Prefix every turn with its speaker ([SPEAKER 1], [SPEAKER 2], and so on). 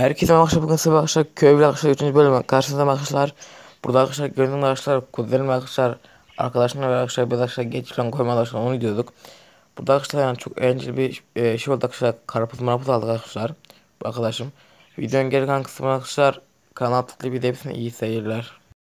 [SPEAKER 1] Herkese arkadaşlar bugün size arkadaşlar köy bir arkadaşlar 3. bölüm karşınızda arkadaşlar Burada arkadaşlar gördüğünüz arkadaşlar kuzenim arkadaşlar Arkadaşlarım arkadaşlar biz arkadaşlar geç falan koyma arkadaşlar onu diyorduk Burada arkadaşlar yani çok eğlenceli bir e, şey oldu arkadaşlar karpuz marpuz aldık arkadaşlar Bu arkadaşım Videonun geri kalan kısmına arkadaşlar kanal tıklayıp bir de hepsine iyi seyirler